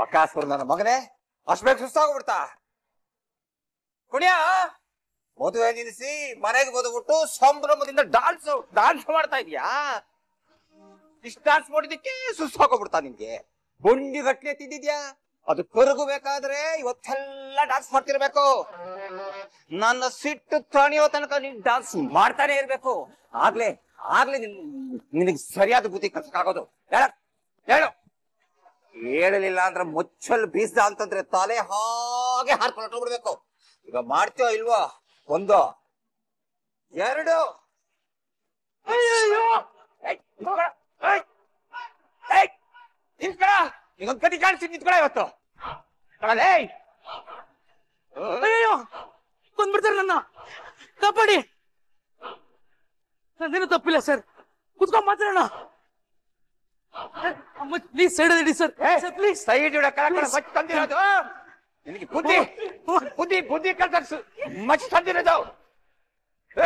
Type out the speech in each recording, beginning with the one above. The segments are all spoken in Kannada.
ಬಕಾಸುರ್ ನನ್ನ ಮಗನೇ ಅಷ್ಟೇ ಸುಸ್ತಾಗ್ಬಿಡ್ತಾ ಕುಣಿಯ ಮದುವೆ ನಿಲ್ಲಿಸಿ ಮನೆಗೆ ಬದುಬಿಟ್ಟು ಸಂಭ್ರಮದಿಂದ ಡಾನ್ಸ್ ಡಾನ್ಸ್ ಮಾಡ್ತಾ ಇದ್ಯಾ ಇಷ್ಟು ಡಾನ್ಸ್ ಮಾಡಿದಕ್ಕೆ ಸುಸ್ತಾಗೋಗ್ಬಿಡ್ತಾ ನಿನ್ಗೆ ಬುಂಡಿ ಘಟನೆ ತಿಂದಿದ್ಯಾ ಅದು ಕರಗಬೇಕಾದ್ರೆ ಇವತ್ತೆಲ್ಲ ಡಾನ್ಸ್ ಮಾಡ್ತಿರ್ಬೇಕು ನನ್ನ ಸಿಟ್ಟು ತಣಿಯೋ ತನಕ ನೀನ್ ಡಾನ್ಸ್ ಮಾಡ್ತಾನೆ ಇರ್ಬೇಕು ಆಗ್ಲೇ ಆಗ್ಲೇ ನಿನ್ ನಿನಗ್ ಸರಿಯಾದ ಬುದ್ಧಿ ಆಗೋದು ಹೇಳ ಹೇಳು ಹೇಳಲಿಲ್ಲ ಅಂದ್ರೆ ಮುಚ್ಚಲ್ ಬೀಸ್ದ ಅಂತಂದ್ರೆ ತಲೆ ಹಾಗೆ ಹಾರ್ಕೊಂಡು ಬಿಡ್ಬೇಕು ಈಗ ಮಾಡ್ತೀವ ಇಲ್ವಾ ಒಂದು ಎರಡು ನಿಗೊಂದ್ ಕತಿ ಕಾಣಿಸಿ ನಿಂತ್ಕೊಳ ಇವತ್ತು ಅಯ್ಯೋ ಬಂದ್ಬಿಡ್ತಾರೆ ನನ್ನ ಕಾಪಾಡಿ ನಂದೇನು ತಪ್ಪಿಲ್ಲ ಸರ್ ಕುತ್ಕೊಂಡ್ ಮಾತಾಡೋಣ ಪ್ಲೀಸ್ ಸೈಡ್ ಅಲ್ಲಿ ಸರ್ ಸರ್ ಪ್ಲೀಸ್ ಸೈಡ್ ಇಡಕ್ಕಲ್ಲ ಮಚ್ ತಂದಿರೋದು ನಿನಗೆ ಬುದ್ಧಿ oh, oh. ಬುದ್ಧಿ ಬುದ್ಧಿ ಕಲ್ತರ್ಸು ಮಚ್ ತಂದಿರೋದು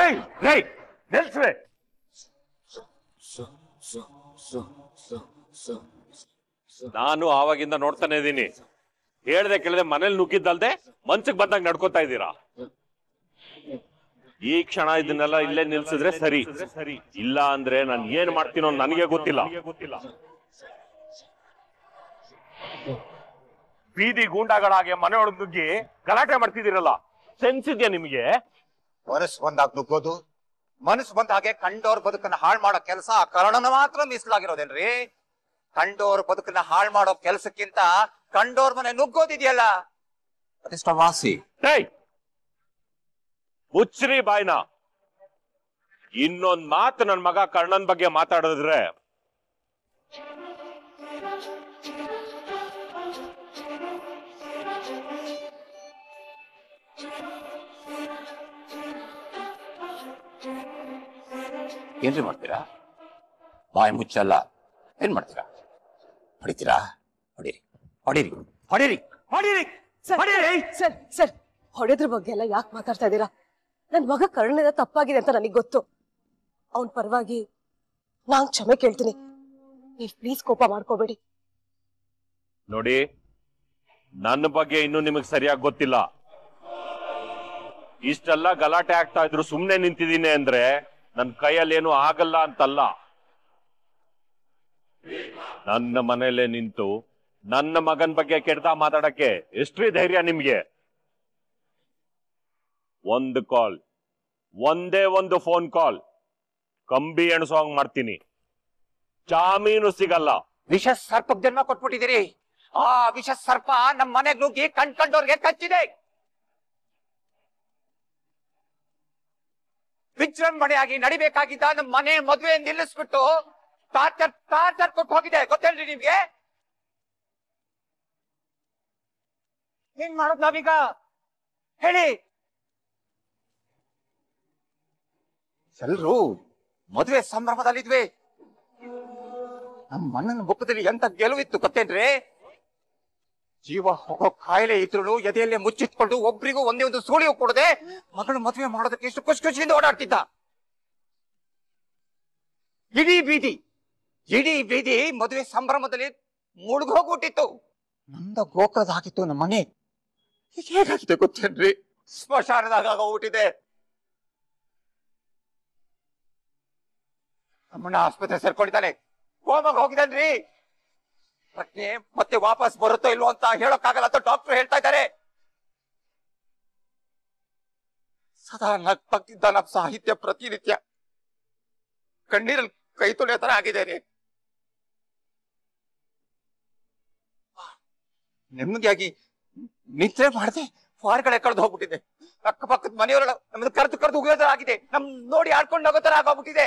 ಏಯ್ ರೈ ನಿಲ್ಸ್ವೆ ನಾನು ಆವಾಗಿಂದ ನೋಡ್ತಾನೆ ಇದ್ದೀನಿ ಹೇಳ್ದೆ ಕೇಳ್ದೆ ಮನೇಲಿ ನುಗ್ಗಿದ್ದಲ್ದೆ ಮನ್ಸಿಗೆ ಬಂದಾಗ ನಡ್ಕೋತಾ ಇದ್ದೀರಾ ಈ ಕ್ಷಣ ಇದನ್ನೆಲ್ಲ ಇಲ್ಲೇ ನಿಲ್ಸಿದ್ರೆ ಸರಿ ಇಲ್ಲ ಅಂದ್ರೆ ನಾನು ಏನ್ ಮಾಡ್ತೀನೋ ನನಗೆ ಗೊತ್ತಿಲ್ಲ ಬೀದಿ ಗೂಂಡಾಗಳಾಗೆ ಮನೆ ನುಗ್ಗಿ ಗಲಾಟೆ ಮಾಡ್ತಿದ್ದೀರಲ್ಲ ಸೆನ್ಸ್ ಇದೆಯಾ ನಿಮ್ಗೆ ಮನಸ್ಸು ಬಂದಾಗ ನುಗ್ಗೋದು ಮನಸ್ಸು ಬಂದ ಹಾಗೆ ಕಂಡೋರ್ ಬದುಕನ್ನ ಹಾಳ್ ಮಾಡೋ ಕೆಲಸ ಆ ಕಾರಣನ ಮಾತ್ರ ಮೀಸಲಾಗಿರೋದೇನ್ರಿ ಕಂಡೋರ್ ಬದುಕನ್ನ ಹಾಳ್ ಮಾಡೋ ಕೆಲಸಕ್ಕಿಂತ ಕಂಡೋರ್ ಮನೆ ನುಗ್ಗೋದಿದೆಯಲ್ಲ ಅದೆಷ್ಟ ವಾಸಿ ಮುಚ್ಚ್ರಿ ಬಾಯ್ನ ಇನ್ನೊಂದ್ ಮಾತು ನನ್ ಮಗ ಕರ್ಣನ್ ಬಗ್ಗೆ ಮಾತಾಡಿದ್ರೆ ಏನ್ರಿ ಮಾಡ್ತೀರಾ ಬಾಯ್ ಮುಚ್ಚಲ್ಲ ಏನ್ ಮಾಡ್ತೀರಾ ಹೊಡಿತೀರಾ ಹೊಡೀರಿ ಹೊಡೀರಿ ಹೊಡೀರಿ ಹೊಡೀರಿ ಹೊಡೀರಿ ಸರ್ ಸರ್ ಹೊಡೆದ್ರ ಬಗ್ಗೆ ಎಲ್ಲ ಯಾಕೆ ಮಾತಾಡ್ತಾ ಇದ್ದೀರಾ ನನ್ ಮಗ ಕರ್ಣದ ತಪ್ಪಾಗಿದೆ ಅಂತ ನನಗೆ ಗೊತ್ತು ಅವನ್ ಪರವಾಗಿ ನಾನ್ ಕ್ಷಮೆ ಕೇಳ್ತೀನಿ ನೀವ್ ಪ್ಲೀಸ್ ಕೋಪ ಮಾಡ್ಕೋಬೇಡಿ ನೋಡಿ ನನ್ನ ಬಗ್ಗೆ ಇನ್ನು ನಿಮಗ್ ಸರಿಯಾಗಿ ಗೊತ್ತಿಲ್ಲ ಇಷ್ಟೆಲ್ಲ ಗಲಾಟೆ ಆಗ್ತಾ ಇದ್ರು ಸುಮ್ನೆ ನಿಂತಿದ್ದೀನಿ ಅಂದ್ರೆ ನನ್ ಕೈಯಲ್ಲಿ ಏನು ಆಗಲ್ಲ ಅಂತಲ್ಲ ನನ್ನ ಮನೆಯಲ್ಲೇ ನಿಂತು ನನ್ನ ಮಗನ್ ಬಗ್ಗೆ ಕೆಡ್ತಾ ಮಾತಾಡಕ್ಕೆ ಎಷ್ಟ್ರಿ ಧೈರ್ಯ ನಿಮ್ಗೆ ಒಂದು ಕಾಲ್ ಒಂದೇ ಒಂದು ಫೋನ್ ಕಾಲ್ ಕಂಬಿ ಸಾಂಗ್ ಮಾಡ್ತೀನಿ ಜಾಮೀನು ಸಿಗಲ್ಲ ವಿಷ ಸರ್ಪ ಜನ್ಮ ಕೊಟ್ಬಿಟ್ಟಿದಿರಿ ಆ ವಿಷ ಸರ್ಪ ನಮ್ಮ ಮನೆಗೆ ನುಗ್ಗಿ ಕಣ್ ಕಂಡೋರ್ಗೆ ಕಚ್ಚಿದೆ ವಿಜೃಂಭಣೆಯಾಗಿ ನಡಿಬೇಕಾಗಿದ್ದ ನಮ್ಮ ಮನೆ ಮದುವೆ ನಿಲ್ಲಿಸ್ಬಿಟ್ಟು ಟಾರ್ಚರ್ ಟಾರ್ಚರ್ ಕೊಟ್ಟು ಹೋಗಿದೆ ಗೊತ್ತೇಳ್ರಿ ನಿಮ್ಗೆ ಏನ್ ಮಾಡೋದ್ ನಾವೀಗ ಹೇಳಿ ಎಲ್ರು ಮದುವೆ ಸಂಭ್ರಮದಲ್ಲಿದ್ವಿ ನಮ್ಮ ಮಣ್ಣನ ಮುಖದಲ್ಲಿ ಎಂತ ಗೆಲುವಿತ್ತು ಗೊತ್ತೇನ್ರಿ ಜೀವ ಹೋಗೋ ಕಾಯಿಲೆ ಇದ್ರು ಎದೆಯಲ್ಲೇ ಮುಚ್ಚಿಟ್ಕೊಂಡು ಒಬ್ರಿಗೂ ಒಂದೇ ಒಂದು ಸುಳಿವು ಕೊಡದೆ ಮಗಳು ಮದುವೆ ಮಾಡೋದಕ್ಕೆ ಎಷ್ಟು ಖುಷಿ ಖುಷಿಯಿಂದ ಓಡಾಡ್ತಿದ್ದ ಇಡೀ ಬೀದಿ ಇಡೀ ಬೀದಿ ಮದುವೆ ಸಂಭ್ರಮದಲ್ಲಿ ಮುಳುಗೋಗ್ಬಿಟ್ಟಿತ್ತು ನಂದ ಗೋಕ್ರದ ಹಾಕಿತ್ತು ನಮ್ಮ ಮನೆ ಹೇಗಾಗಿದೆ ಗೊತ್ತೇನ್ರಿ ಸ್ಮಶಾನದಾಗ ಹೋಗ್ಬಿಟ್ಟಿದೆ ಅಮ್ಮಣ್ಣ ಆಸ್ಪತ್ರೆ ಸೇರ್ಕೊಂಡಿದ್ದಾನೆ ಕೋಮಾಗ ಹೋಗಿದ್ದಾನ್ರಿ ಪತ್ನಿ ಮತ್ತೆ ವಾಪಸ್ ಬರುತ್ತೋ ಇಲ್ವೋ ಅಂತ ಹೇಳೋಕ್ಕಾಗಲ್ಲ ಅಂತ ಡಾಕ್ಟರ್ ಹೇಳ್ತಾ ಇದ್ದಾರೆ ಸದಾ ನಗ್ತಿದ್ದ ನಮ್ಮ ಸಾಹಿತ್ಯ ಪ್ರತಿನಿತ್ಯ ಕಣ್ಣೀರಲ್ಲಿ ಕೈ ತೊಳೆಯೋ ತರ ಆಗಿದೆ ನೆಮ್ಮದಿಯಾಗಿ ನಿದ್ರೆ ಮಾಡದೆ ಫಾರ್ಗಳೆ ಕಳೆದು ಹೋಗ್ಬಿಟ್ಟಿದೆ ಅಕ್ಕಪಕ್ಕದ ಮನೆಯವರೆಲ್ಲ ನಮ್ದು ಕರೆದು ಕರೆದು ಉಗಿಯೋ ಆಗಿದೆ ನಮ್ ನೋಡಿ ಆಡ್ಕೊಂಡು ಹೋಗೋ ತರ ಆಗೋಗ್ಬಿಟ್ಟಿದೆ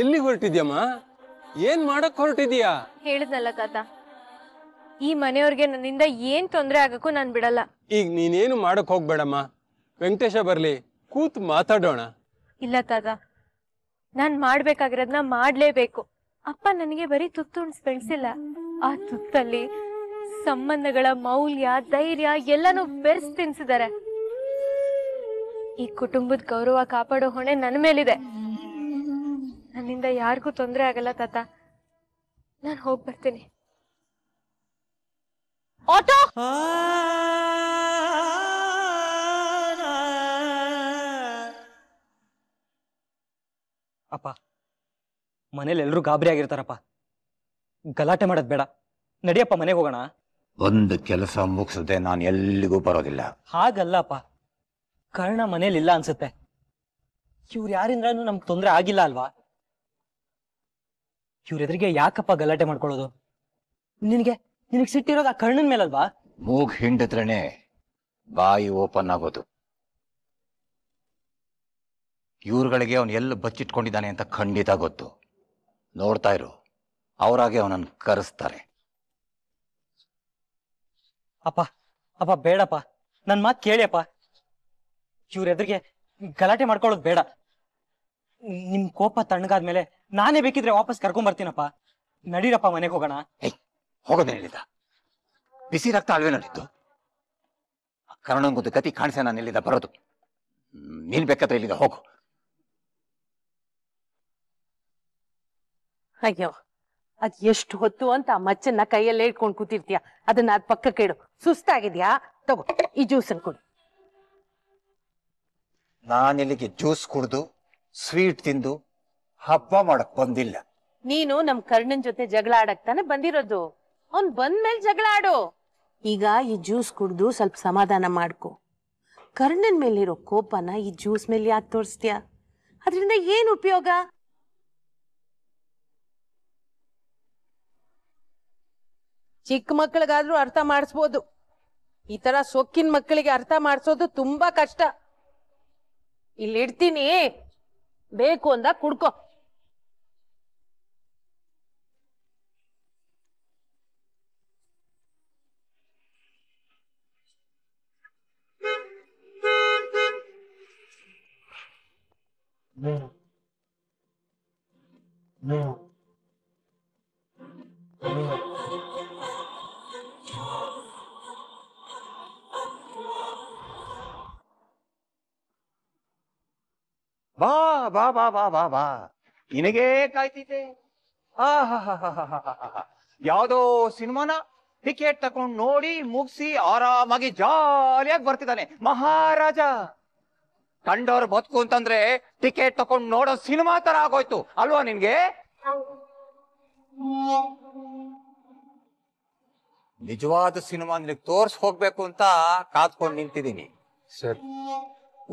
ಎಲ್ಲಿ ಹೊರಟಿದ್ಯಮ್ಮ ಏನ್ ಮಾಡಕ್ ಹೊರಟಿದ್ಯಾ ಹೇಳಿದ್ನಲ್ಲ ತಾತ ಈ ಮನೆಯವ್ರಿಗೆ ನನ್ನಿಂದ ಏನ್ ತೊಂದರೆ ಆಗಕ್ಕೂ ನಾನ್ ಬಿಡಲ್ಲ ಈಗ ನೀನೇನು ಮಾಡಕ್ ಹೋಗ್ಬೇಡಮ್ಮ ವೆಂಕಟೇಶ ಬರ್ಲಿ ಕೂತ್ ಮಾತಾಡೋಣ ಇಲ್ಲ ತಾತ ನಾನ್ ಮಾಡ್ಬೇಕಾಗಿರೋದ್ನ ಮಾಡ್ಲೇಬೇಕು ಅಪ್ಪ ನನಗೆ ಬರೀ ತುತ್ತು ಬೆಳೆಸಿಲ್ಲ ಆ ತುತ್ತಲ್ಲಿ ಸಂಬಂಧಗಳ ಮೌಲ್ಯ ಧೈರ್ಯ ಎಲ್ಲಾನು ಬೆರೆಸಿ ತಿನ್ಸಿದ್ದಾರೆ ಈ ಕುಟುಂಬದ ಗೌರವ ಕಾಪಾಡೋ ಹೊಣೆ ನನ್ನ ಮೇಲಿದೆ ನನ್ನಿಂದ ಯಾರಿಗೂ ತೊಂದರೆ ಆಗಲ್ಲ ತಾತ ನಾನು ಹೋಗಿ ಬರ್ತೀನಿ ಅಪ್ಪ ಮನೇಲಿ ಎಲ್ಲರೂ ಗಾಬರಿ ಆಗಿರ್ತಾರಪ್ಪ ಗಲಾಟೆ ಮಾಡೋದ್ ಬೇಡ ನಡಿಯಪ್ಪ ಮನೆಗೆ ಹೋಗೋಣ ಒಂದು ಕೆಲಸ ಮುಗಿಸದೆ ನಾನು ಎಲ್ಲಿಗೂ ಬರೋದಿಲ್ಲ ಹಾಗಲ್ಲಪ್ಪ ಕರ್ಣ ಇಲ್ಲ ಅನ್ಸುತ್ತೆ ಇವ್ರು ಯಾರಿಂದ್ರೂ ನಮ್ಗೆ ತೊಂದರೆ ಆಗಿಲ್ಲ ಅಲ್ವಾ ಇವ್ರ ಎದುರಿಗೆ ಯಾಕಪ್ಪ ಗಲಾಟೆ ಮಾಡ್ಕೊಳ್ಳೋದು ನಿನಗೆ ನಿನಗೆ ಸಿಟ್ಟಿರೋದು ಆ ಕಣ್ಣನ್ ಮೇಲಲ್ವಾ ಮೂಗ್ ಹಿಂಡಿದ್ರೇನೆ ಬಾಯಿ ಓಪನ್ ಆಗೋದು ಇವ್ರುಗಳಿಗೆ ಅವನ್ ಎಲ್ಲಿ ಬಚ್ಚಿಟ್ಕೊಂಡಿದ್ದಾನೆ ಅಂತ ಖಂಡಿತ ಗೊತ್ತು ನೋಡ್ತಾ ಇರು ಅವರಾಗೆ ಅವನನ್ನು ಕರೆಸ್ತಾರೆ ಅಪ್ಪ ಅಪ್ಪ ಬೇಡಪ್ಪ ನನ್ನ ಮಾತು ಕೇಳಿಯಪ್ಪ ಇವ್ರ ಎದುರಿಗೆ ಗಲಾಟೆ ಮಾಡ್ಕೊಳ್ಳೋದು ಬೇಡ ನಿಮ್ ಕೋಪ ತಣ್ಣಗಾದ್ಮೇಲೆ ನಾನೇ ಬೇಕಿದ್ರೆ ವಾಪಸ್ ಕರ್ಕೊಂಡ್ ಬರ್ತೀನಪ್ಪ ನಡೀರಪ್ಪ ಮನೆಗೆ ಹೋಗೋಣ ಹೋಗೋದೇ ಹೇಳಿದ ಬಿಸಿ ರಕ್ತ ಅಲ್ವೇ ನಡೀತು ಕರ್ಣಂಗೊಂದು ಗತಿ ಕಾಣಿಸ ನಾನು ಇಲ್ಲಿದ್ದ ಬರೋದು ನೀನ್ ಬೇಕಾದ್ರೆ ಇಲ್ಲಿದ್ದ ಹೋಗು ಅಯ್ಯೋ ಅದ್ ಎಷ್ಟು ಹೊತ್ತು ಅಂತ ಆ ಮಚ್ಚನ್ನ ಕೈಯಲ್ಲೇ ಇಟ್ಕೊಂಡು ಕೂತಿರ್ತೀಯ ಅದನ್ನ ಅದ್ ಪಕ್ಕ ಕೇಳು ಸುಸ್ತಾಗಿದ್ಯಾ ತಗೋ ಈ ಜ್ಯೂಸ್ ಜ್ಯೂಸನ್ ಕೊಡು ನಾನಿಲ್ಲಿಗೆ ಜ್ಯೂಸ್ ಕುಡ್ದು ಸ್ವೀಟ್ ತಿಂದು ಹಬ್ಬ ಮಾಡಕ್ ಬಂದಿಲ್ಲ ನೀನು ನಮ್ ಕರ್ಣನ್ ಜೊತೆ ಜಗಳ ಆಡಕ್ ತಾನೆ ಬಂದಿರೋದು ಅವ್ನ್ ಬಂದ್ಮೇಲೆ ಜಗಳ ಆಡು ಈಗ ಈ ಜ್ಯೂಸ್ ಕುಡ್ದು ಸ್ವಲ್ಪ ಸಮಾಧಾನ ಮಾಡ್ಕೊ ಕರ್ಣನ್ ಮೇಲಿರೋ ಕೋಪನ ಈ ಜ್ಯೂಸ್ ಮೇಲೆ ಯಾಕೆ ತೋರಿಸ್ತೀಯ ಅದರಿಂದ ಏನ್ ಉಪಯೋಗ ಚಿಕ್ಕ ಮಕ್ಕಳಿಗಾದ್ರೂ ಅರ್ಥ ಮಾಡಿಸ್ಬೋದು ಈ ತರ ಸೊಕ್ಕಿನ ಮಕ್ಕಳಿಗೆ ಅರ್ಥ ಮಾಡಿಸೋದು ತುಂಬಾ ಕಷ್ಟ ಇಲ್ಲಿ ಇಡ್ತೀನಿ ಬೇಕು ಅಂದ ಕುಡ್ಕೋ ಹ್ಮ್ ಬಾ ಬಾ ಬಾ ಬಾ ಬಾ ಬಾ ನಿನಗೇ ಕಾಯ್ತಿದ್ದೆ ಆ ಯಾವುದೋ ಸಿನಿಮಾನ ಟಿಕೆಟ್ ತಕೊಂಡ್ ನೋಡಿ ಮುಗಿಸಿ ಆರಾಮಾಗಿ ಜಾಲಿಯಾಗಿ ಬರ್ತಿದ್ದಾನೆ ಮಹಾರಾಜ ಕಂಡವ್ರ ಬದುಕು ಅಂತಂದ್ರೆ ಟಿಕೆಟ್ ತಕೊಂಡ್ ನೋಡೋ ಸಿನಿಮಾ ತರ ಆಗೋಯ್ತು ಅಲ್ವಾ ನಿನ್ಗೆ ನಿಜವಾದ ಸಿನಿಮಾ ನಿನಗೆ ತೋರ್ಸ್ ಹೋಗ್ಬೇಕು ಅಂತ ಕಾದ್ಕೊಂಡು ನಿಂತಿದ್ದೀನಿ ಸರ್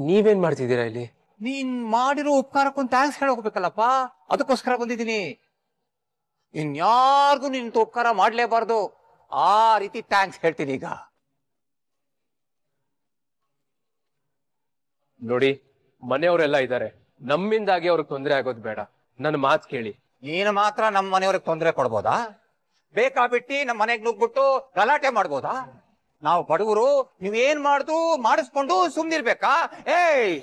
ನೀವೇನ್ ಮಾಡ್ತಿದ್ದೀರಾ ಇಲ್ಲಿ ನೀನ್ ಮಾಡಿರೋ ಉಪಕಾರಕ್ಕೊಂದು ಥ್ಯಾಂಕ್ಸ್ ಹೋಗ್ಬೇಕಲ್ಲಪ್ಪ ಅದಕ್ಕೋಸ್ಕರ ಬಂದಿದ್ದೀನಿ ಇನ್ಯಾರಿಗೂ ನಿನ್ ಉಪಕಾರ ಮಾಡ್ಲೇಬಾರ್ದು ಆ ರೀತಿ ಥ್ಯಾಂಕ್ಸ್ ಹೇಳ್ತೀನಿ ಈಗ ನೋಡಿ ಮನೆಯವರೆಲ್ಲ ಇದ್ದಾರೆ ನಮ್ಮಿಂದಾಗಿ ಅವ್ರಿಗೆ ತೊಂದರೆ ಆಗೋದು ಬೇಡ ನನ್ನ ಮಾತು ಕೇಳಿ ನೀನು ಮಾತ್ರ ನಮ್ಮ ಮನೆಯವ್ರಿಗೆ ತೊಂದರೆ ಕೊಡ್ಬೋದಾ ಬೇಕಾಬಿಟ್ಟಿ ನಮ್ಮ ಮನೆಗೆ ನುಗ್ಬಿಟ್ಟು ಗಲಾಟೆ ಮಾಡ್ಬೋದಾ ನಾವು ಬಡವರು ನೀವೇನ್ ಮಾಡ್ದು ಮಾಡಿಸ್ಕೊಂಡು ಸುಮ್ನಿರ್ಬೇಕಾ ಏಯ್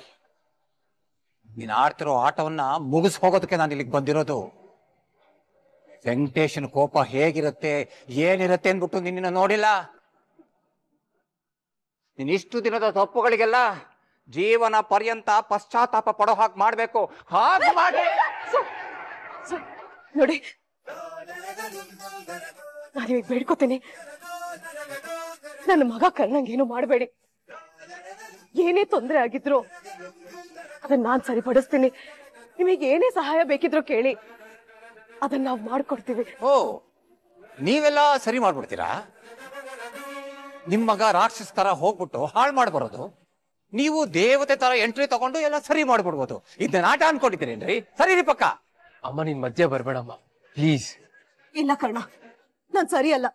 ನೀನು ಆಡ್ತಿರೋ ಆಟವನ್ನ ಮುಗಿಸ್ ಹೋಗೋದಕ್ಕೆ ನಾನು ಇಲ್ಲಿಗೆ ಬಂದಿರೋದು ವೆಂಕಟೇಶನ್ ಕೋಪ ಹೇಗಿರುತ್ತೆ ಏನಿರುತ್ತೆ ಅಂದ್ಬಿಟ್ಟು ನಿನ್ನ ನೋಡಿಲ್ಲ ನೀನ್ ಇಷ್ಟು ದಿನದ ತಪ್ಪುಗಳಿಗೆಲ್ಲ ಜೀವನ ಪರ್ಯಂತ ಪಶ್ಚಾತ್ತಾಪ ಪಡೋ ಹಾಗೆ ಮಾಡಬೇಕು ಹಾಗೆ ಮಾಡಿ ನೋಡಿ ನಾನು ಇವಾಗ ಬೇಡ್ಕೋತೇನೆ ನನ್ನ ಮಗ ಕರ್ನಂಗೇನು ಮಾಡಬೇಡಿ ಏನೇ ತೊಂದರೆ ಆಗಿದ್ರು ಅದನ್ನ ನಾನು ಸರಿಪಡಿಸ್ತೀನಿ ನಿಮಗೆ ಏನೇ ಸಹಾಯ ಬೇಕಿದ್ರು ಕೇಳಿ ಅದನ್ನ ನಾವು ಮಾಡ್ಕೊಡ್ತೀವಿ ಓ ನೀವೆಲ್ಲ ಸರಿ ಮಾಡ್ಬಿಡ್ತೀರಾ ನಿಮ್ ಮಗ ರಾಕ್ಷಸ ತರ ಹೋಗ್ಬಿಟ್ಟು ಹಾಳು ಮಾಡ್ಬರೋದು ನೀವು ದೇವತೆ ತರ ಎಂಟ್ರಿ ತಗೊಂಡು ಎಲ್ಲ ಸರಿ ಮಾಡ್ಬಿಡ್ಬೋದು ಇದನ್ನ ಆಟ ಅನ್ಕೊಂಡಿದ್ದೀರೇನ್ರಿ ಸರಿ ರೀ ಪಕ್ಕ ಅಮ್ಮ ನಿನ್ ಮಧ್ಯೆ ಬರ್ಬೇಡಮ್ಮ ಪ್ಲೀಸ್ ಇಲ್ಲ ಕರ್ಣ ನಾನ್ ಸರಿ ಅಲ್ಲ